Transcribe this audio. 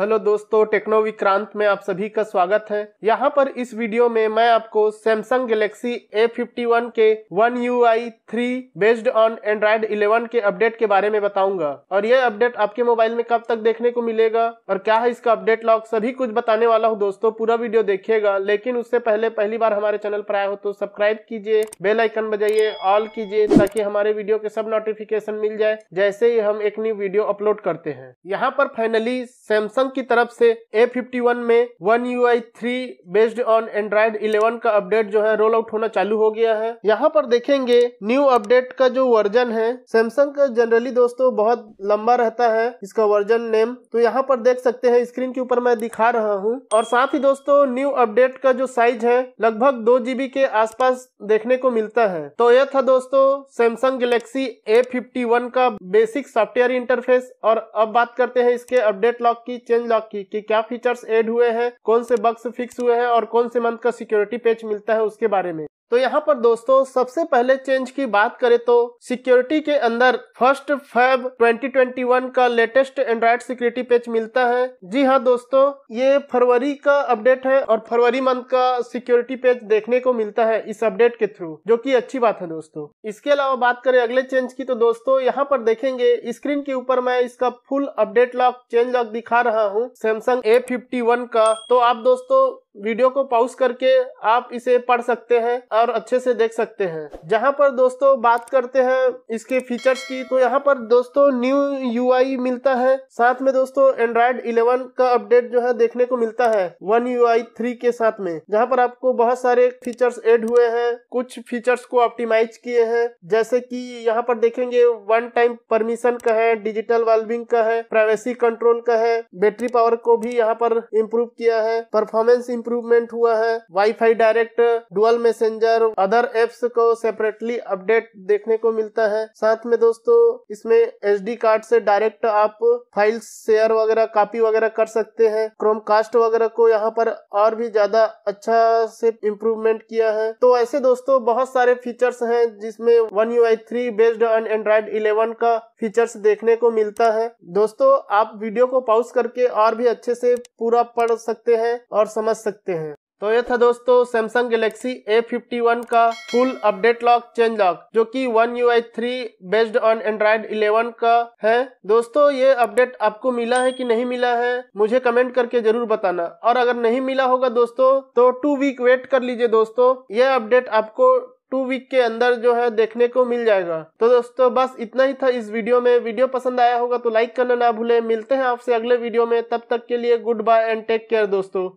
hello दोस्तों techno Vikrant में आप सभी का स्वागत है यहाँ पर इस वीडियो में मैं आपको सैमसंग गैलेक्सी A51 के one U I three based on Android 11 के अपडेट के बारे में बताऊंगा और यह अपडेट आपके मोबाइल में कब तक देखने को मिलेगा और क्या है इसका अपडेट लॉक सभी कुछ बताने वाला हूँ दोस्तों पूरा वीडियो देखिएगा लेकिन उससे पहले पहली बार हमारे चैनल पर आया हो तो सब्सक्राइब कीजिए बेलाइकन बजाइए ऑल कीजिए ताकि हमारे वीडियो के सब नोटिफिकेशन मिल जाए जैसे ही हम एक न्यू वीडियो अपलोड करते हैं यहाँ पर फाइनली सैमसंग सैमसंग की तरफ से A51 में one U I three based on Android 11 का अपडेट जो है रोल आउट होना चालू हो गया है यहाँ पर देखेंगे न्यू अपडेट का जो वर्जन है सैमसंग का जनरली दोस्तों बहुत लंबा रहता है इसका वर्जन नेम तो यहाँ पर देख सकते हैं स्क्रीन के ऊपर मैं दिखा रहा हूँ और साथ ही दोस्तों न्यू अपडेट का जो साइज है लगभग दो जीबी के आसपास देखने को मिलता है तो यह था दोस्तों सैमसंग गैलेक्सी A51 का बेसिक सॉफ्टवेयर इंटरफेस और अब बात करते हैं इसके अपडेट लॉक की चेंज लॉक की कि क्या फीचर्स ऐड हुए हैं कौन से बग्स फिक्स हुए हैं और कौन से मंथ का सिक्योरिटी पेच मिलता है उसके बारे में तो यहाँ पर दोस्तों सबसे पहले चेंज की बात करें तो सिक्योरिटी के अंदर फर्स्ट फेब 2021 का लेटेस्ट एंड्रॉइड सिक्योरिटी पेज मिलता है जी हाँ दोस्तों ये फरवरी का अपडेट है और फरवरी मंथ का सिक्योरिटी पेज देखने को मिलता है इस अपडेट के थ्रू जो की अच्छी बात है दोस्तों इसके अलावा बात करें अगले चेंज की तो दोस्तों यहाँ पर देखेंगे स्क्रीन के ऊपर मैं इसका full update log changelog दिखा रहा हूँ सैमसंग ए का तो आप दोस्तों वीडियो को पॉज करके आप इसे पढ़ सकते हैं और अच्छे से देख सकते हैं जहां पर दोस्तों बात करते हैं इसके फीचर्स की तो यहां पर दोस्तों न्यू यूआई मिलता है साथ में दोस्तों एंड्रॉयड 11 का अपडेट जो है देखने को मिलता है वन आई थ्री के साथ में जहां पर आपको बहुत सारे फीचर्स एड हुए हैं कुछ फीचर्स को ऑप्टिमाइज किए हैं जैसे की यहाँ पर देखेंगे वन टाइम परमिशन का है डिजिटल वाल्विंग का है प्राइवेसी कंट्रोल का है बैटरी पावर को भी यहाँ पर इम्प्रूव किया है परफॉर्मेंस इम्प्रूवमेंट हुआ है WiFi direct dual messenger other apps को सेपरेटली अपडेट देखने को मिलता है साथ में दोस्तों इसमें एच कार्ड से डायरेक्ट आप फाइल्स शेयर वगैरह कॉपी वगैरह कर सकते हैं क्रोम कास्ट वगैरह को यहाँ पर और भी ज्यादा अच्छा से इम्प्रूवमेंट किया है तो ऐसे दोस्तों बहुत सारे फीचर्स हैं जिसमें one U I three based on Android eleven का फीचर्स देखने को मिलता है दोस्तों आप वीडियो को पॉज करके और भी अच्छे से पूरा पढ़ सकते हैं और समझ सकते हैं तो ये था दोस्तों सैमसंग गैलेक्सी A51 का full update log changelog जो कि one U I three based on Android 11 का है दोस्तों ये अपडेट आपको मिला है कि नहीं मिला है मुझे कमेंट करके जरूर बताना और अगर नहीं मिला होगा दोस्तों तो टू वीक वेट कर लीजिए दोस्तों यह अपडेट आपको टू वीक के अंदर जो है देखने को मिल जाएगा तो दोस्तों बस इतना ही था इस वीडियो में वीडियो पसंद आया होगा तो लाइक करना ना भूले मिलते हैं आपसे अगले वीडियो में तब तक के लिए goodbye and take care दोस्तों